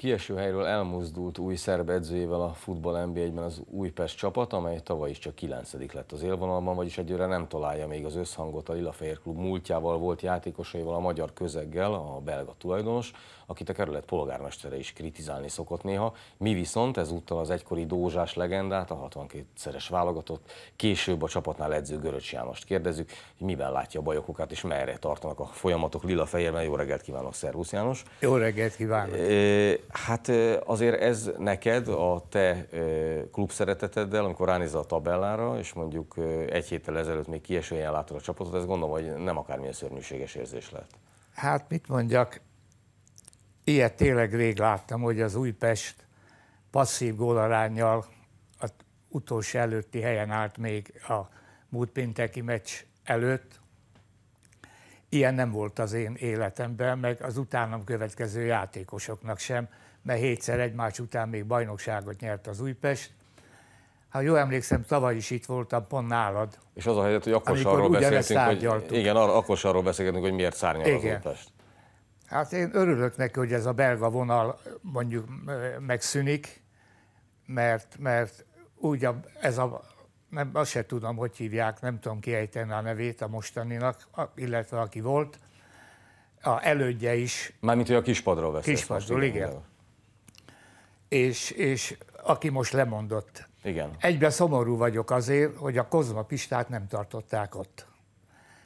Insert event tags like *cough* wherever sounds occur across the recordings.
kieső helyről elmozdult új szerb edzőjével a futball nb 1 az Újpest csapat, amely tavaly is csak 9 lett az élvonalban, vagyis egyőre nem találja még az összhangot a Lilafehér klub múltjával volt játékosaival, a magyar közeggel, a belga tulajdonos, akit a kerület polgármestere is kritizálni szokott néha. Mi viszont ezúttal az egykori dózsás legendát, a 62-szeres válogatott, később a csapatnál edző Göröcs Jánost kérdezzük, hogy miben látja a bajokokat és merre tartanak a folyamatok Lilafehérben. Jó reggelt kívánok, Szervusz János! Jó reggelt kívánok! Hát azért ez neked, a te klub szereteteddel, amikor ránézel a tabellára, és mondjuk egy héttel ezelőtt még kiesőjén látod a csapatot, ez gondolom, hogy nem akármilyen szörnyűséges érzés lett. Hát mit mondjak, ilyet tényleg rég láttam, hogy az Újpest passzív gólarányjal az utolsó előtti helyen állt még a múlt pénteki meccs előtt, Ilyen nem volt az én életemben, meg az utánam következő játékosoknak sem, mert hétszer egymás után még bajnokságot nyert az Újpest. Ha jól emlékszem, tavaly is itt voltam, pont nálad. És az a helyzet, hogy akkor arról beszéltünk, hogy, igen, akkor arról beszélgetünk, hogy miért szárnyal igen. az Újpest. Hát én örülök neki, hogy ez a belga vonal mondjuk megszűnik, mert, mert úgy a, ez a, nem, azt se tudom, hogy hívják, nem tudom kiejteni a nevét a mostaninak, illetve aki volt, a elődje is. Mármint, hogy a kispadról vesz. Kispadról, igen. igen. És, és aki most lemondott. Igen. Egyben szomorú vagyok azért, hogy a Kozma Pistát nem tartották ott.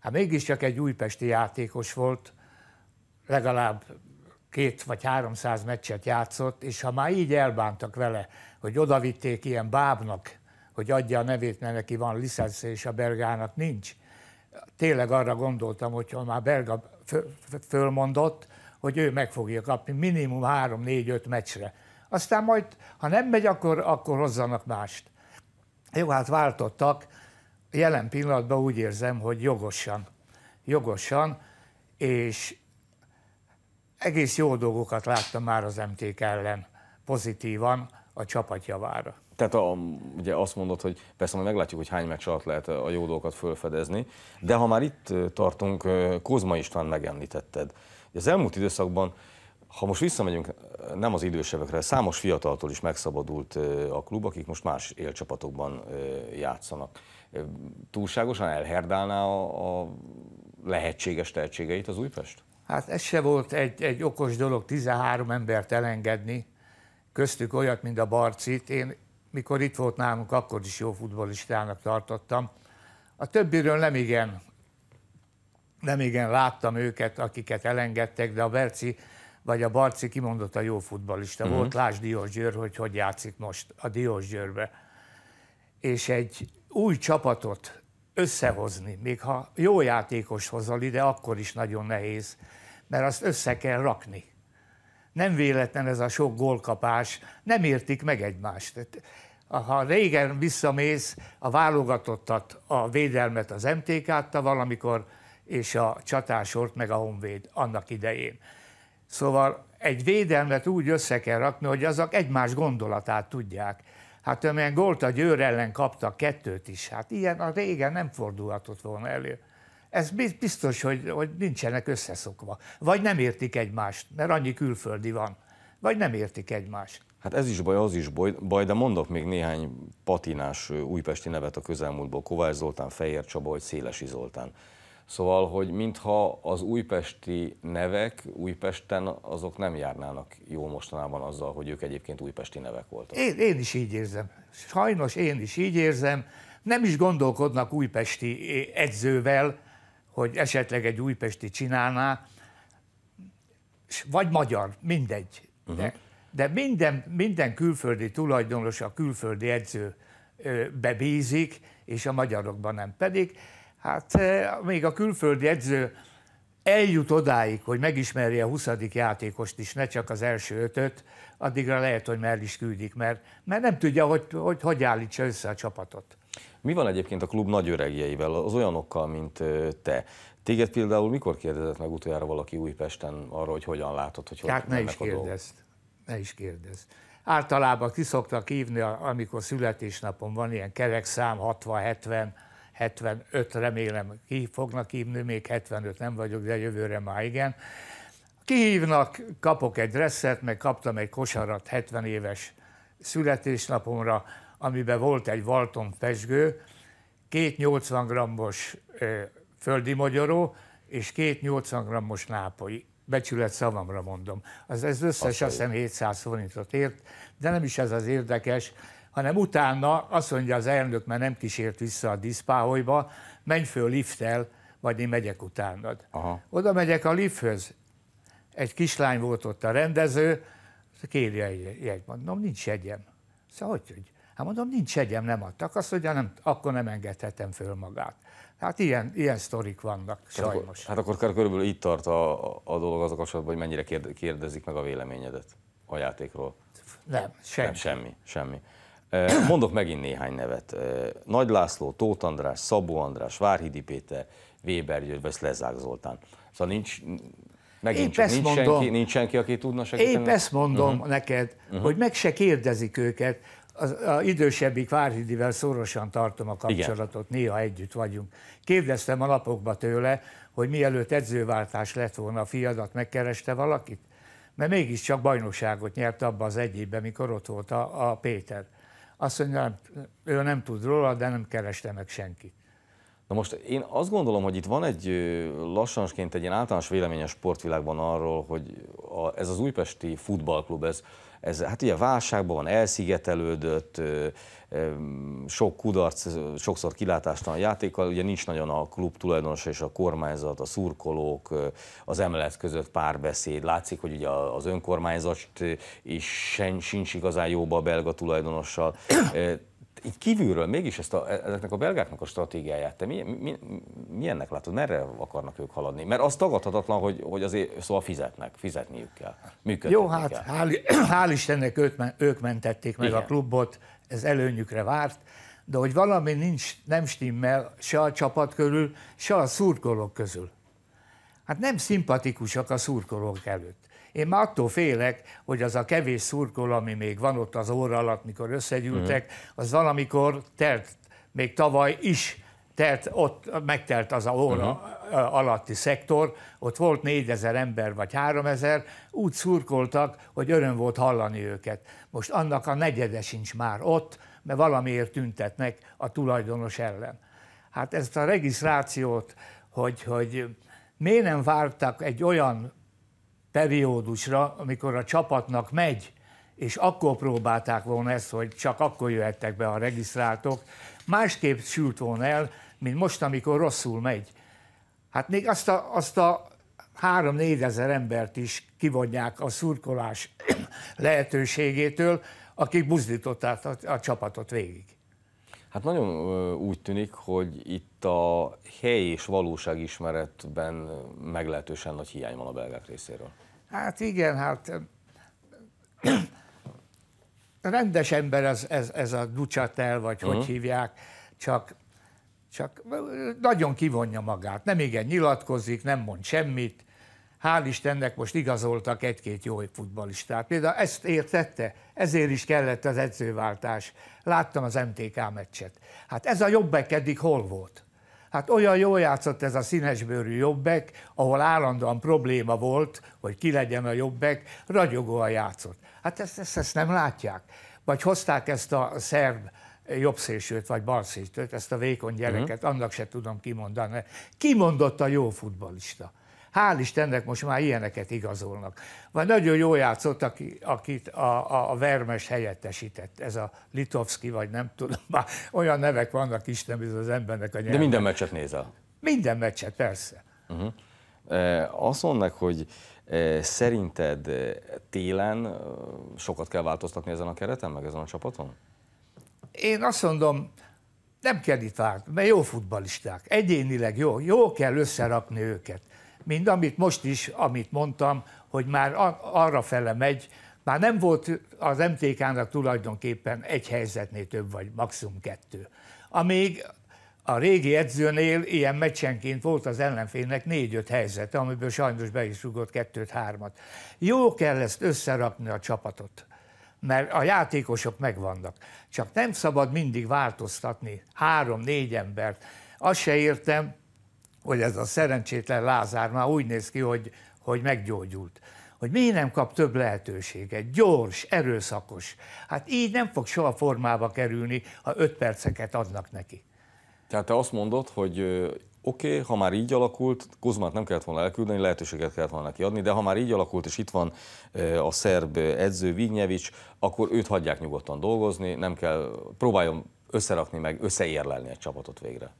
Hát mégiscsak egy újpesti játékos volt, legalább két vagy háromszáz meccset játszott, és ha már így elbántak vele, hogy odavitték ilyen bábnak, hogy adja a nevét, mert neki van licensze, és a Bergának nincs. Tényleg arra gondoltam, hogy ha már Berga fölmondott, hogy ő meg fogja kapni minimum 3-4-5 meccsre. Aztán majd, ha nem megy, akkor, akkor hozzanak mást. Jó, hát váltottak. Jelen pillanatban úgy érzem, hogy jogosan. Jogosan, és egész jó dolgokat láttam már az MTK ellen pozitívan a csapat javára. Tehát a, ugye azt mondod, hogy persze majd meglátjuk, hogy hány meccs alatt lehet a jó dolgokat fölfedezni, de ha már itt tartunk, Kozma István megemlítetted. Az elmúlt időszakban, ha most visszamegyünk nem az idősebbekre, számos fiataltól is megszabadult a klub, akik most más élcsapatokban játszanak. Túlságosan elherdálná a, a lehetséges tehetségeit az Újpest? Hát ez se volt egy, egy okos dolog 13 embert elengedni, köztük olyat, mint a Barcit. Én, mikor itt volt nálunk, akkor is jó futbolistának tartottam. A többiről nem igen, nem igen láttam őket, akiket elengedtek, de a Berci vagy a Barci kimondott a jó futbolista uh-huh. Mhm. volt. Lásd Diós Győr, hogy hogy játszik most a Diós Győrbe. És egy új csapatot összehozni, még ha jó játékos hozol ide, akkor is nagyon nehéz, mert azt össze kell rakni nem véletlen ez a sok gólkapás, nem értik meg egymást. Ha régen visszamész, a válogatottat, a védelmet az MTK adta valamikor, és a csatásort meg a honvéd annak idején. Szóval egy védelmet úgy össze kell rakni, hogy azok egymás gondolatát tudják. Hát amilyen gólt a Győr ellen kapta kettőt is, hát ilyen a régen nem fordulhatott volna elő. Ez biztos, hogy, hogy nincsenek összeszokva. Vagy nem értik egymást, mert annyi külföldi van. Vagy nem értik egymást. Hát ez is baj, az is baj, de mondok még néhány patinás újpesti nevet a közelmúltból. Kovács Zoltán, Fejér Csaba vagy Szélesi Zoltán. Szóval, hogy mintha az újpesti nevek Újpesten azok nem járnának jó mostanában azzal, hogy ők egyébként újpesti nevek voltak. Én, én is így érzem. Sajnos én is így érzem. Nem is gondolkodnak újpesti edzővel, hogy esetleg egy újpesti csinálná, vagy magyar, mindegy. Uh-huh. De, de minden, minden külföldi tulajdonos a külföldi edző bebízik, és a magyarokban nem. Pedig hát e, még a külföldi edző eljut odáig, hogy megismerje a 20. játékost is, ne csak az első ötöt, addigra lehet, hogy már is küldik, mert, mert nem tudja, hogy, hogy hogy állítsa össze a csapatot. Mi van egyébként a klub nagy öregjeivel, az olyanokkal, mint te? Téged például mikor kérdezett meg utoljára valaki Újpesten arról, hogy hogyan látod, hogy hát hogy ne is kérdezd. Ne is kérdezd. Általában kiszoktak hívni, amikor születésnapom van, ilyen kerekszám 60-70, 75 remélem ki fognak hívni, még 75 nem vagyok, de jövőre már igen. Kihívnak, kapok egy dresszet, meg kaptam egy kosarat 70 éves születésnapomra, amiben volt egy Walton pesgő, két 80 g-os földi magyaró és két 80 g-os nápolyi. Becsület szavamra mondom. Az, ez összes azt hiszem 700 forintot ért, de nem is ez az érdekes, hanem utána azt mondja az elnök, mert nem kísért vissza a diszpáholyba, menj föl lifttel, majd én megyek utánad. Aha. Oda megyek a lifthöz. Egy kislány volt ott a rendező, kérje egy jegy, mondom, nincs jegyem. Szóval hogy, hogy Hát mondom, nincs egyem, nem adtak. Azt mondja, nem, akkor nem engedhetem föl magát. Hát ilyen, ilyen sztorik vannak, hát sajnos. Akkor, hát akkor körülbelül itt tart a, a dolog az a kapcsolatban, hogy mennyire kérdezik meg a véleményedet a játékról. Nem, semmi. Nem, semmi, semmi. Mondok megint néhány nevet. Nagy László, Tóth András, Szabó András, Várhidi Péter, Weber György, vagy Lezák Zoltán. Szóval nincs, megint csak nincs, mondom, senki, nincs senki, aki tudna segíteni. Épp ezt mondom uh-huh. neked, uh-huh. hogy meg se kérdezik őket, az, az idősebbik Várhidivel szorosan tartom a kapcsolatot, Igen. néha együtt vagyunk. Kérdeztem a napokba tőle, hogy mielőtt edzőváltás lett volna, a fiadat megkereste valakit? Mert mégiscsak bajnokságot nyert abba az egyébben, mikor ott volt a, a Péter. Azt mondja, nem, ő nem tud róla, de nem kereste meg senkit. Na most én azt gondolom, hogy itt van egy lassansként egy ilyen általános vélemény a sportvilágban arról, hogy a, ez az újpesti futballklub, ez ez, hát ugye a válságban van, elszigetelődött, sok kudarc, sokszor kilátástalan játékkal, ugye nincs nagyon a klub tulajdonosa és a kormányzat, a szurkolók, az emelet között párbeszéd, látszik, hogy ugye az önkormányzat is sincs igazán jóba a belga tulajdonossal így kívülről mégis ezt a, e, ezeknek a belgáknak a stratégiáját te mi, mi, milyennek látod, merre akarnak ők haladni? Mert az tagadhatatlan, hogy, hogy azért szóval fizetnek, fizetniük kell, működni Jó, hát kell. Hál', *clears throat* hál' Istennek őt, ők mentették meg Igen. a klubot, ez előnyükre várt, de hogy valami nincs, nem stimmel se a csapat körül, se a szurkolók közül. Hát nem szimpatikusak a szurkolók előtt. Én már attól félek, hogy az a kevés szurkol, ami még van ott az óra alatt, mikor összegyűltek, mhm. az valamikor telt, még tavaly is telt, ott megtelt az a óra uh-huh. Mhm. alatti szektor, ott volt négyezer ember vagy háromezer, úgy szurkoltak, hogy öröm volt hallani őket. Most annak a negyede sincs már ott, mert valamiért tüntetnek a tulajdonos ellen. Hát ezt a regisztrációt, hogy, hogy miért nem vártak egy olyan periódusra, amikor a csapatnak megy, és akkor próbálták volna ezt, hogy csak akkor jöhettek be a regisztrátok, másképp sült volna el, mint most, amikor rosszul megy. Hát még azt a, azt a 3-4 ezer embert is kivonják a szurkolás *clears throat* lehetőségétől, akik buzdították a, a csapatot végig. Hát nagyon úgy tűnik, hogy itt a hely és valóság ismeretben meglehetősen nagy hiány van a belgák részéről. Hát igen, hát rendes ember ez, ez, ez a Ducsatel, vagy uh-huh. hogy mhm. hívják, csak, csak nagyon kivonja magát. Nem igen nyilatkozik, nem mond semmit. Hál' Istennek most igazoltak egy-két jó futbalistát. Például ezt értette, ezért is kellett az edzőváltás. Láttam az MTK meccset. Hát ez a jobbek eddig hol volt? Hát olyan jól játszott ez a színesbőrű jobbek, ahol állandóan probléma volt, hogy ki legyen a jobbek, ragyogóan játszott. Hát ezt, ezt, ezt nem látják. Vagy hozták ezt a szerb jobbszélsőt vagy balszélsőt, ezt a vékony gyereket, uh-huh. annak se tudom kimondani. Kimondott a jó futbalista. Hál' Istennek most már ilyeneket igazolnak. Vagy nagyon jól játszott, aki, akit a, a, a Vermes helyettesített, ez a Litovski, vagy nem tudom, már *laughs* olyan nevek vannak Isten, ez az embernek a nyelven. De minden meccset nézel? Minden meccset, persze. Uh-huh. E, azt mondnak, hogy e, szerinted e, télen sokat kell változtatni ezen a kereten, meg ezen a csapaton? Én azt mondom, nem kell itt várni, mert jó futbalisták, egyénileg jó, jó kell összerakni őket mint amit most is, amit mondtam, hogy már arra fele megy, már nem volt az MTK-nak tulajdonképpen egy helyzetnél több, vagy maximum kettő. Amíg a régi edzőnél ilyen meccsenként volt az ellenfélnek négy-öt helyzete, amiből sajnos be is rúgott kettőt-hármat. Jó kell ezt összerakni a csapatot, mert a játékosok megvannak. Csak nem szabad mindig változtatni három-négy embert. Azt se értem, hogy ez a szerencsétlen Lázár már úgy néz ki, hogy, hogy meggyógyult. Hogy miért nem kap több lehetőséget, gyors, erőszakos. Hát így nem fog soha formába kerülni, ha öt perceket adnak neki. Tehát te azt mondod, hogy oké, okay, ha már így alakult, Kuzmát nem kellett volna elküldeni, lehetőséget kellett volna neki adni, de ha már így alakult, és itt van a szerb edző Vignyevics, akkor őt hagyják nyugodtan dolgozni, nem kell, próbáljon összerakni meg, összeérlelni egy csapatot végre.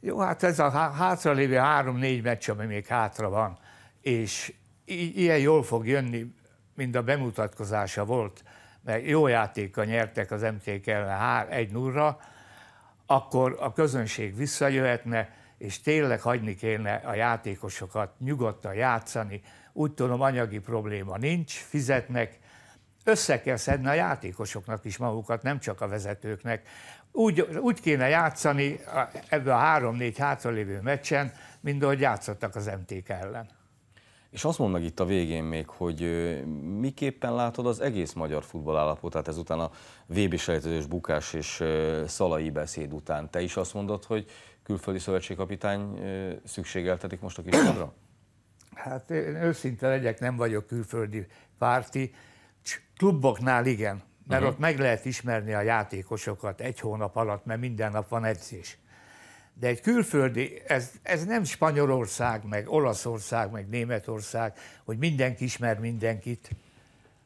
Jó, hát ez a hátralévő három-négy meccs, ami még hátra van, és ilyen jól fog jönni, mint a bemutatkozása volt, mert jó játéka nyertek az MTK ellen 1 0 akkor a közönség visszajöhetne, és tényleg hagyni kéne a játékosokat nyugodtan játszani. Úgy tudom, anyagi probléma nincs, fizetnek, össze kell szedni a játékosoknak is magukat, nem csak a vezetőknek. Úgy, úgy kéne játszani ebbe a három-négy hátralévő meccsen, mint ahogy játszottak az MTK ellen. És azt mondnak itt a végén még, hogy miképpen látod az egész magyar futballállapotát ezután a VB selejtezős bukás és szalai beszéd után. Te is azt mondod, hogy külföldi szövetségkapitány szükségeltetik most a kis Hát én őszinte legyek, nem vagyok külföldi párti, Kluboknál igen, mert uh-huh. ott meg lehet ismerni a játékosokat egy hónap alatt, mert minden nap van edzés. De egy külföldi, ez, ez nem Spanyolország, meg Olaszország, meg Németország, hogy mindenki ismer mindenkit,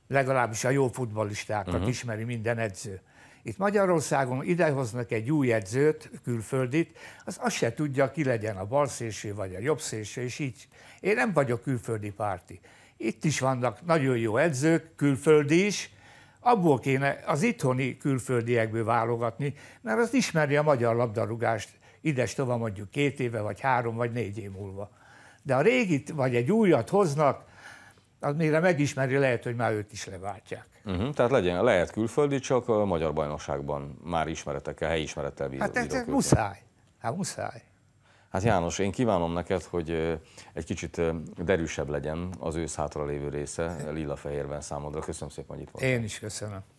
legalábbis a jó futbalistákat uh-huh. ismeri minden edző. Itt Magyarországon idehoznak egy új edzőt, külföldit, az azt se tudja, ki legyen a szélső, vagy a szélső, és így. Én nem vagyok külföldi párti. Itt is vannak nagyon jó edzők, külföldi is, abból kéne az itthoni külföldiekből válogatni, mert az ismeri a magyar labdarúgást, ides tova mondjuk két éve, vagy három, vagy négy év múlva. De a régit, vagy egy újat hoznak, az mire megismeri, lehet, hogy már őt is leváltják. Uh-huh, tehát legyen, lehet külföldi, csak a magyar bajnokságban már ismeretekkel, helyi ismerettel bíró. Hát ez, ez muszáj. Hát muszáj. Hát János, én kívánom neked, hogy egy kicsit derűsebb legyen az ősz hátra lévő része lila-fehérben számodra. Köszönöm szépen, hogy itt voltál. Én is köszönöm.